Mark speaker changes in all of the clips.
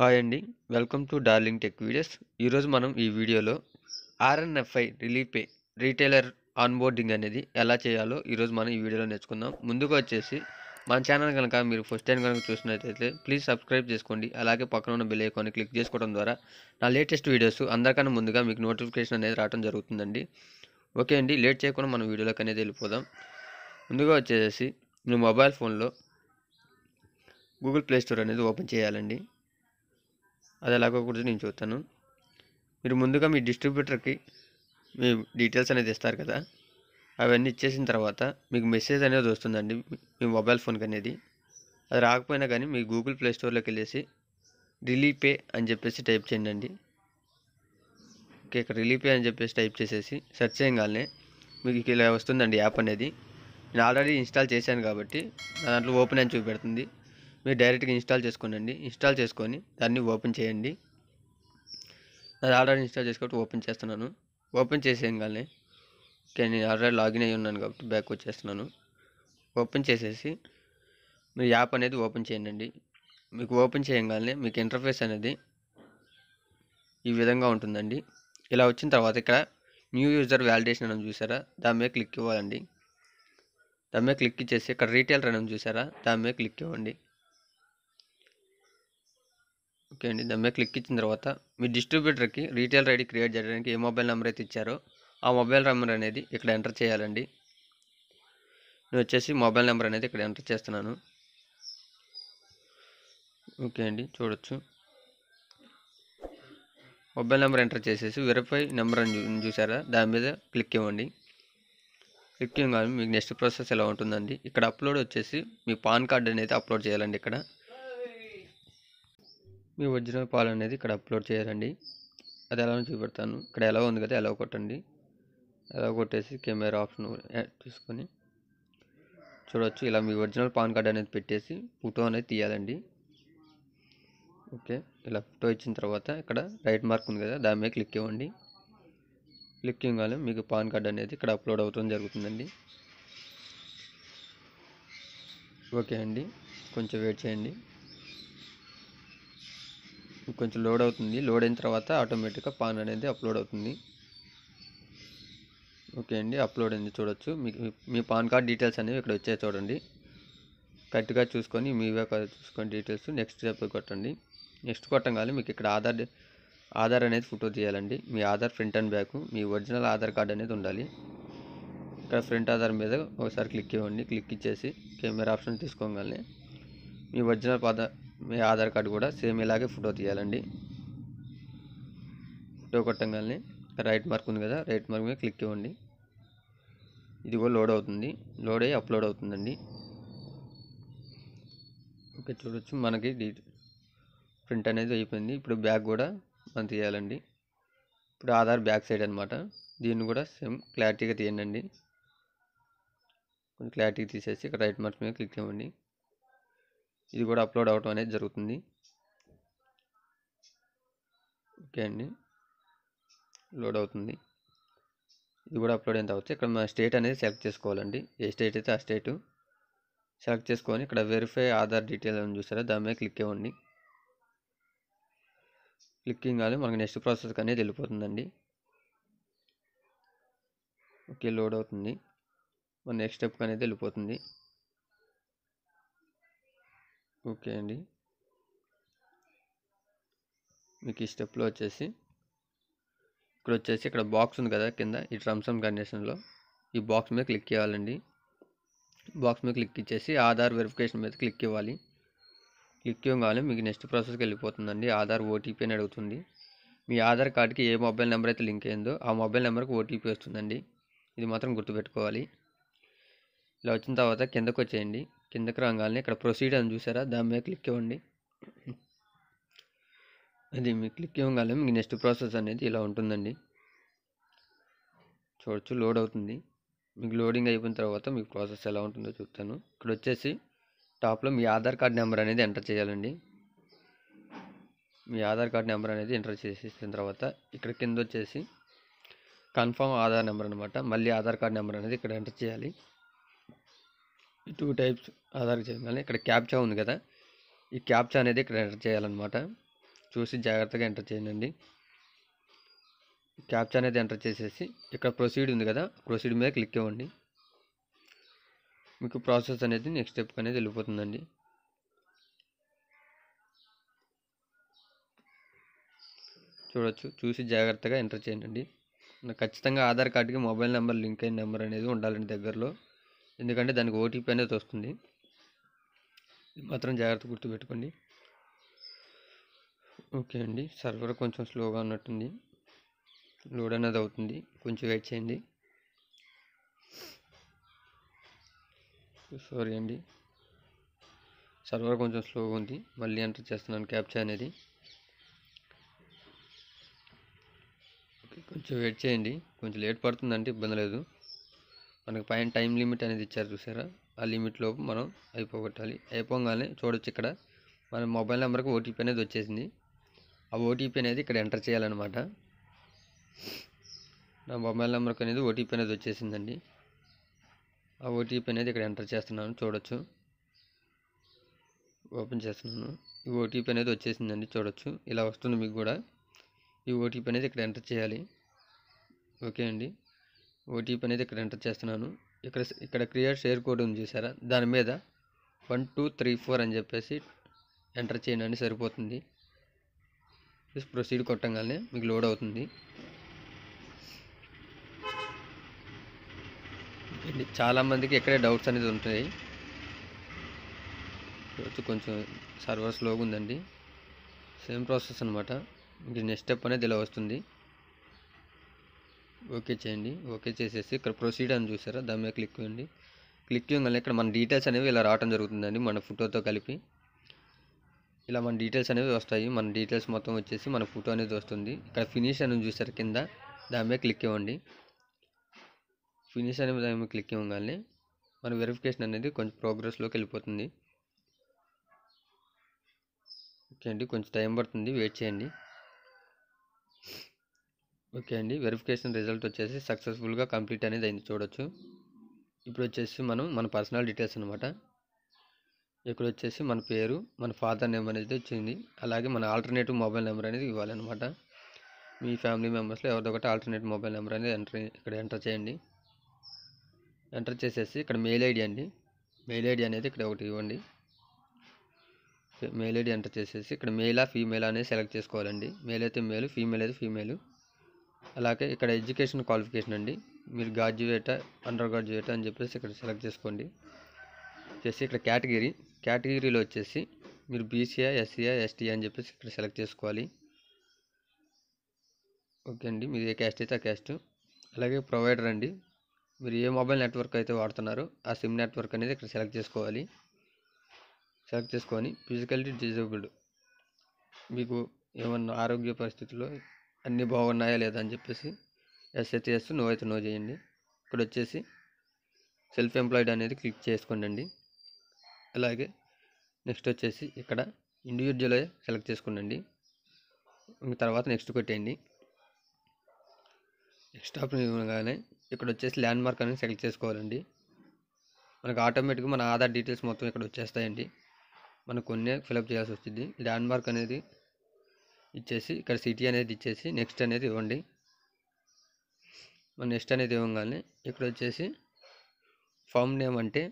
Speaker 1: hi అండి welcome to darling tech videos ఈరోజు మనం ఈ వీడియోలో ఆర్ఎన్ఎఫ్ఐ రిలీఫే రీటైలర్ ఆన్బోర్డింగ్ అనేది ఎలా చేయాలో ఈరోజు మనం ఈ వీడియోలో నేర్చుకుందాం ముందుగా వచ్చేసి మన ఛానల్ కనుక మీరు ఫస్ట్ టైం కనుక చూసినట్లయితే ప్లీజ్ సబ్స్క్రైబ్ చేసుకోండి అలాగే పక్కన ఉన్న బిల్ ఐకాన్ని క్లిక్ చేసుకోవడం ద్వారా నా లేటెస్ట్ వీడియోస్ అందరికన్నా ముందుగా మీకు నోటిఫికేషన్ అనేది రావడం జరుగుతుందండి ఓకే అండి లేట్ చేయకుండా మనం వీడియోలోకి అనేది వెళ్ళిపోదాం ముందుగా వచ్చేసి మీ మొబైల్ ఫోన్లో గూగుల్ ప్లే స్టోర్ అనేది ఓపెన్ చేయాలండి అది ఎలాగోకూడదు నేను చూస్తాను మీరు ముందుగా మీ డిస్ట్రిబ్యూటర్కి మీ డీటెయిల్స్ అనేది ఇస్తారు కదా అవన్నీ ఇచ్చేసిన తర్వాత మీకు మెసేజ్ అనేది వస్తుందండి మీ మొబైల్ ఫోన్కి అనేది అది రాకపోయినా కానీ మీ గూగుల్ ప్లే స్టోర్లోకి వెళ్ళేసి రిలీపే అని చెప్పేసి టైప్ చేయండి అండి ఓకే ఇక్కడ రిలీపే అని చెప్పేసి టైప్ చేసేసి సెర్చ్ చేయగానే మీకు ఇలా వస్తుందండి యాప్ అనేది నేను ఆల్రెడీ ఇన్స్టాల్ చేశాను కాబట్టి దాంట్లో ఓపెన్ అని చూపెడుతుంది మీరు డైరెక్ట్గా ఇన్స్టాల్ చేసుకోనండి ఇన్స్టాల్ చేసుకొని దాన్ని ఓపెన్ చేయండి అది ఆల్రెడీ ఇన్స్టాల్ చేసుకుంటే ఓపెన్ చేస్తున్నాను ఓపెన్ చేసేయగానే ఓకే నేను ఆల్రెడీ లాగిన్ అయ్యి ఉన్నాను కాబట్టి బ్యాక్ వచ్చేస్తున్నాను ఓపెన్ చేసేసి మీరు యాప్ అనేది ఓపెన్ చేయండి మీకు ఓపెన్ చేయగానే మీకు ఇంటర్ఫేస్ అనేది ఈ విధంగా ఉంటుందండి ఇలా వచ్చిన తర్వాత ఇక్కడ న్యూ యూజర్ వ్యాలిడేషన్ అని చూసారా దాని మీద క్లిక్ ఇవ్వాలండి దాని మీద క్లిక్ ఇచ్చేసి ఇక్కడ రీటైల్ అని చూసారా దాని మీద క్లిక్ ఇవ్వండి ఓకే అండి దాని మీద క్లిక్ ఇచ్చిన తర్వాత మీ డిస్ట్రిబ్యూటర్కి రీటైల్ ఐడి క్రియేట్ చేయడానికి ఏ మొబైల్ నెంబర్ అయితే ఇచ్చారో ఆ మొబైల్ నెంబర్ అనేది ఇక్కడ ఎంటర్ చేయాలండి నేను వచ్చేసి మొబైల్ నెంబర్ అనేది ఇక్కడ ఎంటర్ చేస్తున్నాను ఓకే అండి చూడొచ్చు మొబైల్ నెంబర్ ఎంటర్ చేసేసి వెరిఫై నెంబర్ అని చూసారా దాని మీద క్లిక్ ఇవ్వండి క్లిక్ ఇవ్వగానే మీకు నెక్స్ట్ ప్రాసెస్ ఎలా ఉంటుందండి ఇక్కడ అప్లోడ్ వచ్చేసి మీ పాన్ కార్డ్ అనేది అప్లోడ్ చేయాలండి ఇక్కడ మీ ఒరిజినల్ పాలు అనేది ఇక్కడ అప్లోడ్ చేయాలండి అది ఎలా చూపెడతాను ఇక్కడ ఎలా ఉంది కదా ఎలా కొట్టండి ఎలా కొట్టేసి కెమెరా ఆప్షన్ తీసుకొని చూడొచ్చు ఇలా మీ ఒరిజినల్ పాన్ కార్డ్ అనేది పెట్టేసి ఫోటో అనేది తీయాలండి ఓకే ఇలా ఫోటో ఇచ్చిన తర్వాత ఇక్కడ రైట్ మార్క్ ఉంది కదా దాని మీద క్లిక్ ఇవ్వండి క్లిక్ ఇవ్వగానే మీకు పాన్ కార్డ్ అనేది ఇక్కడ అప్లోడ్ అవుతుంది జరుగుతుందండి ఓకే అండి కొంచెం వెయిట్ చేయండి కొంచెం లోడ్ అవుతుంది లోడ్ అయిన తర్వాత ఆటోమేటిక్గా పాన్ అనేది అప్లోడ్ అవుతుంది ఓకే అండి అప్లోడ్ అయింది చూడొచ్చు మీకు మీ పాన్ కార్డ్ డీటెయిల్స్ అనేవి ఇక్కడ వచ్చాయి చూడండి కరెక్ట్గా చూసుకొని మీవే చూసుకొని డీటెయిల్స్ నెక్స్ట్ స్టెప్ కొట్టండి నెక్స్ట్ కొట్టంగానే మీకు ఇక్కడ ఆధార్ ఆధార్ అనేది ఫోటో తీయాలండి మీ ఆధార్ ఫ్రంట్ అండ్ బ్యాక్ మీ ఒరిజినల్ ఆధార్ కార్డ్ అనేది ఉండాలి ఇక్కడ ఫ్రంట్ ఆధార్ మీద ఒకసారి క్లిక్ ఇవ్వండి క్లిక్ ఇచ్చేసి కెమెరా ఆప్షన్ తీసుకోగానే మీ ఒరిజినల్ ఆధార్ మీ ఆధార్ కార్డు కూడా సేమ్ ఇలాగే ఫోటో తీయాలండి ఫోటో కొట్టంగానే రైట్ మార్క్ ఉంది కదా రైట్ మార్క్ మీద క్లిక్ ఇవ్వండి ఇది కూడా లోడ్ అవుతుంది లోడ్ అయ్యి అప్లోడ్ అవుతుందండి ఓకే చూడొచ్చు మనకి ప్రింట్ అనేది అయిపోయింది ఇప్పుడు బ్యాక్ కూడా మనం తీయాలండి ఇప్పుడు ఆధార్ బ్యాక్ సైడ్ అనమాట దీన్ని కూడా సేమ్ క్లారిటీగా తీయండి కొంచెం క్లారిటీగా తీసేసి ఇక్కడ రైట్ మార్క్ మీద క్లిక్ ఇవ్వండి ఇది కూడా అప్లోడ్ అవ్వటం అనేది జరుగుతుంది ఓకే అండి లోడ్ అవుతుంది ఇది కూడా అప్లోడ్ అయిన తర్వాత ఇక్కడ మన స్టేట్ అనేది సెలెక్ట్ చేసుకోవాలండి ఏ స్టేట్ అయితే ఆ స్టేటు సెలెక్ట్ చేసుకొని ఇక్కడ వెరిఫై ఆధార్ డీటెయిల్ అని చూసారా దాని మీద క్లిక్ ఇవ్వండి క్లిక్కింగ్ కానీ మనకి నెక్స్ట్ ప్రాసెస్కి అనేది వెళ్ళిపోతుందండి ఓకే లోడ్ అవుతుంది మన నెక్స్ట్ స్టెప్ అనేది వెళ్ళిపోతుంది ఓకే అండి మీకు ఈ స్టెప్లో వచ్చేసి ఇక్కడ వచ్చేసి ఇక్కడ బాక్స్ ఉంది కదా కింద ఈ ట్రమ్స్ అండ్ కండిషన్లో ఈ బాక్స్ మీద క్లిక్ చేయాలండి బాక్స్ మీద క్లిక్ ఇచ్చేసి ఆధార్ వెరిఫికేషన్ మీద క్లిక్ ఇవ్వాలి క్లిక్ ఇవ్వగానే మీకు నెక్స్ట్ ప్రాసెస్కి వెళ్ళిపోతుందండి ఆధార్ ఓటీపీ అని అడుగుతుంది మీ ఆధార్ కార్డ్కి ఏ మొబైల్ నెంబర్ అయితే లింక్ అయిందో ఆ మొబైల్ నెంబర్కి ఓటీపీ వస్తుందండి ఇది మాత్రం గుర్తుపెట్టుకోవాలి ఇలా వచ్చిన తర్వాత కిందకు వచ్చేయండి కిందకి రంగాలని ఇక్కడ ప్రొసీడ్ అని చూసారా దాని మీద క్లిక్ ఇవ్వండి అది మీకు క్లిక్ ఇవ్వగానే మీకు నెక్స్ట్ ప్రాసెస్ అనేది ఇలా ఉంటుందండి చూడొచ్చు లోడ్ అవుతుంది మీకు లోడింగ్ అయిపోయిన తర్వాత మీకు ప్రాసెస్ ఎలా ఉంటుందో చెప్తాను ఇక్కడ వచ్చేసి టాప్లో మీ ఆధార్ కార్డ్ నెంబర్ అనేది ఎంటర్ చేయాలండి మీ ఆధార్ కార్డ్ నెంబర్ అనేది ఎంటర్ చేసేసిన తర్వాత ఇక్కడ కింద వచ్చేసి కన్ఫామ్ ఆధార్ నెంబర్ అనమాట మళ్ళీ ఆధార్ కార్డ్ నెంబర్ అనేది ఇక్కడ ఎంటర్ చేయాలి ఈ టూ టైప్స్ ఆధార్ చేయాలి ఇక్కడ క్యాప్చా ఉంది కదా ఈ క్యాప్చా అనేది ఇక్కడ ఎంటర్ చేయాలన్నమాట చూసి జాగ్రత్తగా ఎంటర్ చేయండి క్యాప్చా అనేది ఎంటర్ చేసేసి ఇక్కడ ప్రొసీడ్ ఉంది కదా ప్రొసీడ్ మీద క్లిక్ ఇవ్వండి మీకు ప్రాసెస్ అనేది నెక్స్ట్ స్టెప్ అనేది వెళ్ళిపోతుందండి చూడొచ్చు చూసి జాగ్రత్తగా ఎంటర్ చేయండి ఖచ్చితంగా ఆధార్ కార్డుకి మొబైల్ నెంబర్ లింక్ అయిన నెంబర్ అనేది ఉండాలండి దగ్గరలో ఎందుకంటే దానికి ఓటీపీ అనేది వస్తుంది మాత్రం జాగ్రత్త గుర్తుపెట్టుకోండి ఓకే అండి సర్వర్ కొంచెం స్లోగా ఉన్నట్టుంది లోడ్ అనేది అవుతుంది కొంచెం వెయిట్ చేయండి సారీ అండి సర్వర్ కొంచెం స్లోగా ఉంది మళ్ళీ ఎంటర్ చేస్తున్నాను క్యాప్చర్ అనేది కొంచెం వెయిట్ చేయండి కొంచెం లేట్ పడుతుందంటే ఇబ్బంది లేదు మనకు పైన టైం లిమిట్ అనేది ఇచ్చారు చూసారా ఆ లిమిట్ లోపు మనం అయిపోగొట్టాలి అయిపోగానే చూడొచ్చు ఇక్కడ మన మొబైల్ నెంబర్కి ఓటీపీ అనేది వచ్చేసింది ఆ ఓటీపీ అనేది ఇక్కడ ఎంటర్ చేయాలన్నమాట నా మొబైల్ నెంబర్కి అనేది ఓటీపీ అనేది వచ్చేసిందండి ఆ ఓటీపీ అనేది ఇక్కడ ఎంటర్ చేస్తున్నాను చూడొచ్చు ఓపెన్ చేస్తున్నాను ఈ ఓటీపీ అనేది వచ్చేసిందండి చూడొచ్చు ఇలా వస్తుంది మీకు కూడా ఈ ఓటీపీ అనేది ఇక్కడ ఎంటర్ చేయాలి ఓకే అండి ఓటీపీ అనేది ఇక్కడ ఎంటర్ చేస్తున్నాను ఇక్కడ ఇక్కడ క్రియేట్ షేర్ కోడ్ ఉంది చూసారా దాని మీద వన్ టూ త్రీ ఫోర్ అని చెప్పేసి ఎంటర్ చేయండి సరిపోతుంది ప్రొసీడ్ కొట్టంగానే మీకు లోడ్ అవుతుంది చాలామందికి ఇక్కడే డౌట్స్ అనేది ఉంటాయి కొంచెం సర్వర్ స్లోగా ఉందండి సేమ్ ప్రాసెస్ అనమాట మీకు నెక్స్ట్ స్టెప్ అనేది ఇలా వస్తుంది ఓకే చేయండి ఓకే చేసేసి ఇక్కడ ప్రొసీడ్ అని చూసారా దాని మీద క్లిక్ చేయండి క్లిక్ చేయగానే ఇక్కడ మన డీటెయిల్స్ అనేవి ఇలా రావడం జరుగుతుందండి మన ఫోటోతో కలిపి ఇలా మన డీటెయిల్స్ అనేవి వస్తాయి మన డీటెయిల్స్ మొత్తం వచ్చేసి మన ఫోటో అనేది వస్తుంది ఇక్కడ ఫినిష్ అని చూసారు కింద దాని మీద క్లిక్ ఇవ్వండి ఫినిష్ అనేది దాని మీద క్లిక్ ఇవ్వగానే మన వెరిఫికేషన్ అనేది కొంచెం ప్రోగ్రెస్లోకి వెళ్ళిపోతుంది ఓకే అండి కొంచెం టైం పడుతుంది వెయిట్ చేయండి ఓకే అండి వెరిఫికేషన్ రిజల్ట్ వచ్చేసి సక్సెస్ఫుల్గా కంప్లీట్ అనేది అయింది చూడొచ్చు ఇప్పుడు వచ్చేసి మనం మన పర్సనల్ డీటెయిల్స్ అనమాట ఇక్కడ వచ్చేసి మన పేరు మన ఫాదర్ నేమ్ అనేది వచ్చింది అలాగే మన ఆల్టర్నేటివ్ మొబైల్ నెంబర్ అనేది ఇవ్వాలన్నమాట మీ ఫ్యామిలీ మెంబర్స్లో ఎవరిదో ఒకటి ఆల్టర్నేటివ్ మొబైల్ నెంబర్ అనేది ఎంటర్ ఇక్కడ ఎంటర్ చేయండి ఎంటర్ చేసేసి ఇక్కడ మెయిల్ ఐడి అండి మెయిల్ ఐడి అనేది ఇక్కడ ఒకటి ఇవ్వండి మెయిల్ ఐడి ఎంటర్ చేసేసి ఇక్కడ మెయిలా ఫీమేలా అనేది సెలెక్ట్ చేసుకోవాలండి మెయిల్ అయితే మెయిల్ ఫీమేల్ అయితే ఫీమేలు అలాగే ఇక్కడ ఎడ్యుకేషన్ క్వాలిఫికేషన్ అండి మీరు గ్రాడ్యుయేట్ అండర్ గ్రాడ్యుయేట్ అని చెప్పేసి ఇక్కడ సెలెక్ట్ చేసుకోండి చేసి ఇక్కడ కేటగిరీ కేటగిరీలో వచ్చేసి మీరు బీసీఏ ఎస్సీఏ ఎస్టీఏ అని చెప్పేసి ఇక్కడ సెలెక్ట్ చేసుకోవాలి ఓకే అండి మీరు ఏ క్యాస్ట్ అయితే ఆ క్యాస్ట్ అలాగే ప్రొవైడర్ అండి మీరు ఏ మొబైల్ నెట్వర్క్ అయితే వాడుతున్నారో ఆ సిమ్ నెట్వర్క్ అనేది ఇక్కడ సెలెక్ట్ చేసుకోవాలి సెలెక్ట్ చేసుకొని ఫిజికల్లీ డిజేబుల్డ్ మీకు ఏమన్నా ఆరోగ్య పరిస్థితుల్లో అన్నీ బాగున్నాయా లేదా అని చెప్పేసి ఎస్ అయితే ఎస్ నో అయితే నో చేయండి ఇక్కడ వచ్చేసి సెల్ఫ్ ఎంప్లాయిడ్ అనేది క్లిక్ చేసుకోండి అలాగే నెక్స్ట్ వచ్చేసి ఇక్కడ ఇండివిజువల్ సెలెక్ట్ చేసుకోండి తర్వాత నెక్స్ట్ కొట్టేయండి నెక్స్ట్ ఆప్షన్ ఇవ్వగానే ఇక్కడ వచ్చేసి ల్యాండ్ మార్క్ అనేది సెలెక్ట్ చేసుకోవాలండి మనకు ఆటోమేటిక్గా మన ఆధార్ డీటెయిల్స్ మొత్తం ఇక్కడ వచ్చేస్తాయండి మనకు కొన్ని ఫిలప్ చేయాల్సి వచ్చింది ల్యాండ్ మార్క్ అనేది ఇచ్చేసి ఇక్కడ సిటీ అనేది ఇచ్చేసి నెక్స్ట్ అనేది ఇవ్వండి మన నెక్స్ట్ అనేది ఇవ్వగానే ఇక్కడ వచ్చేసి ఫామ్ నేమ్ అంటే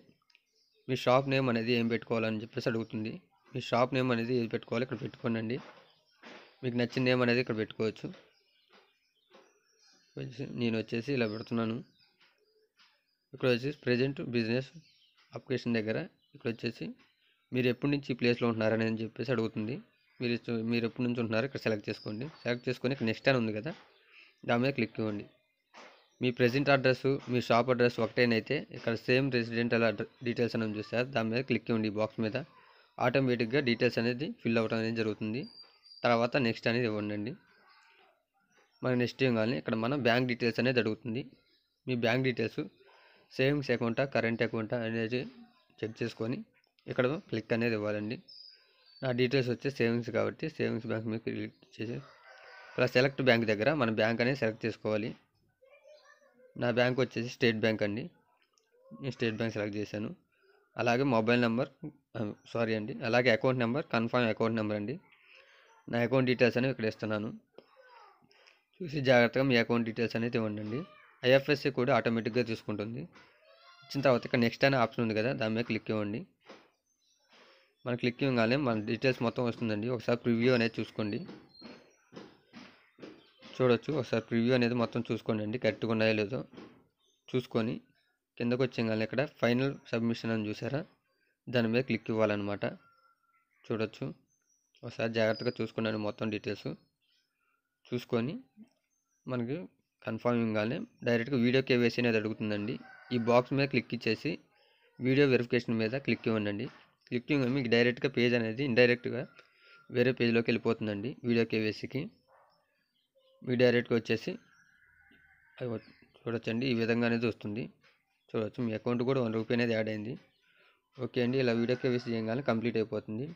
Speaker 1: మీ షాప్ నేమ్ అనేది ఏం పెట్టుకోవాలని చెప్పేసి అడుగుతుంది మీ షాప్ నేమ్ అనేది ఏది పెట్టుకోవాలి ఇక్కడ పెట్టుకోనండి మీకు నచ్చిన నేమ్ అనేది ఇక్కడ పెట్టుకోవచ్చు నేను వచ్చేసి ఇలా పెడుతున్నాను ఇక్కడ వచ్చేసి ప్రజెంట్ బిజినెస్ అప్లికేషన్ దగ్గర ఇక్కడ వచ్చేసి మీరు ఎప్పటి నుంచి ఈ ప్లేస్లో ఉంటున్నారని అని చెప్పేసి అడుగుతుంది మీరు మీరు ఎప్పటి నుంచి ఉంటున్నారో ఇక్కడ సెలెక్ట్ చేసుకోండి సెలెక్ట్ చేసుకొని ఇక్కడ నెక్స్ట్ అని ఉంది కదా దాని మీద క్లిక్ ఇవ్వండి మీ ప్రెసెంట్ అడ్రస్ మీ షాప్ అడ్రస్ ఒకటేనైతే ఇక్కడ సేమ్ రెసిడెంటల్ డీటెయిల్స్ అనేది చూస్తారు దాని మీద క్లిక్ ఇవ్వండి బాక్స్ మీద ఆటోమేటిక్గా డీటెయిల్స్ అనేది ఫిల్ అవ్వడం అనేది జరుగుతుంది తర్వాత నెక్స్ట్ అనేది ఇవ్వండి మన నెక్స్ట్ ఏం కానీ ఇక్కడ మనం బ్యాంక్ డీటెయిల్స్ అనేది అడుగుతుంది మీ బ్యాంక్ డీటెయిల్స్ సేవింగ్స్ అకౌంటా కరెంట్ అకౌంటా అనేది చెక్ చేసుకొని ఇక్కడ క్లిక్ అనేది ఇవ్వాలండి నా డీటెయిల్స్ వచ్చే సేవింగ్స్ కాబట్టి సేవింగ్స్ బ్యాంక్ మీద క్లిక్ చేసి ఇలా సెలెక్ట్ బ్యాంక్ దగ్గర మన బ్యాంక్ అనేది సెలెక్ట్ చేసుకోవాలి నా బ్యాంక్ వచ్చేసి స్టేట్ బ్యాంక్ అండి నేను స్టేట్ బ్యాంక్ సెలెక్ట్ చేశాను అలాగే మొబైల్ నెంబర్ సారీ అండి అలాగే account number confirm account number అండి నా అకౌంట్ డీటెయిల్స్ అనేవి ఇక్కడ ఇస్తున్నాను చూసి జాగ్రత్తగా మీ అకౌంట్ డీటెయిల్స్ అనేది ఇవ్వండి ఐఎఫ్ఎస్సి కూడా ఆటోమేటిక్గా తీసుకుంటుంది ఇచ్చిన తర్వాత ఇక్కడ నెక్స్ట్ అనే ఆప్షన్ ఉంది కదా దాని మీద క్లిక్ ఇవ్వండి మనం క్లిక్ ఇవ్వగానే మన డీటెయిల్స్ మొత్తం వస్తుందండి ఒకసారి ప్రివ్యూ అనేది చూసుకోండి చూడొచ్చు ఒకసారి ప్రివ్యూ అనేది మొత్తం చూసుకోండి అండి కరెక్ట్గా ఉన్నాయో లేదో చూసుకొని కిందకు వచ్చేగానే ఇక్కడ ఫైనల్ సబ్మిషన్ అని చూసారా దాని మీద క్లిక్ ఇవ్వాలన్నమాట చూడొచ్చు ఒకసారి జాగ్రత్తగా చూసుకున్నాను మొత్తం డీటెయిల్స్ చూసుకొని మనకి ఇవ్వగానే డైరెక్ట్గా వీడియో కేవేసీ అనేది అడుగుతుందండి ఈ బాక్స్ మీద క్లిక్ ఇచ్చేసి వీడియో వెరిఫికేషన్ మీద క్లిక్ ఇవ్వండి క్లిక్కింగ్ మీకు డైరెక్ట్గా పేజ్ అనేది ఇండైరెక్ట్గా వేరే పేజ్లోకి వెళ్ళిపోతుందండి వీడియో కేవీసీకి మీ డైరెక్ట్గా వచ్చేసి చూడొచ్చండి ఈ విధంగా అనేది వస్తుంది చూడొచ్చు మీ అకౌంట్ కూడా వన్ రూపీ అనేది యాడ్ అయింది ఓకే అండి ఇలా వీడియో కేవీసీ చేయగానే కంప్లీట్ అయిపోతుంది